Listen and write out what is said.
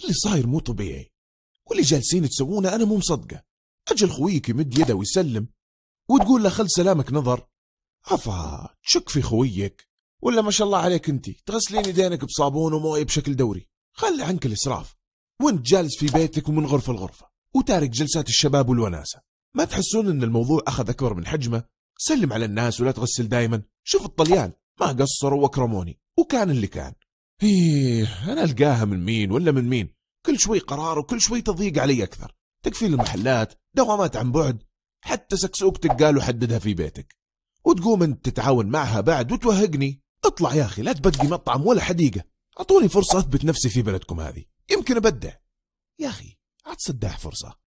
اللي صاير مو طبيعي واللي جالسين تسوونه انا مو مصدقه اجل خويك يمد يده ويسلم وتقول له خل سلامك نظر عفا تشك في خويك ولا ما شاء الله عليك انت تغسلين يدينك بصابون ومويه بشكل دوري خلي عنك الاسراف وانت جالس في بيتك ومن غرفه لغرفه وتارك جلسات الشباب والوناسه ما تحسون ان الموضوع اخذ اكبر من حجمه سلم على الناس ولا تغسل دايما شوف الطليان ما قصروا واكرموني وكان اللي كان إيه أنا ألقاها من مين ولا من مين كل شوي قرار وكل شوي تضييق علي أكثر تقفيل المحلات دوامات عن بعد حتى سكسوكتك قالوا حددها في بيتك وتقوم أنت تتعاون معها بعد وتوهقني اطلع يا أخي لا تبقي مطعم ولا حديقة أعطوني فرصة أثبت نفسي في بلدكم هذه يمكن أبدع يا أخي عاد صداح فرصة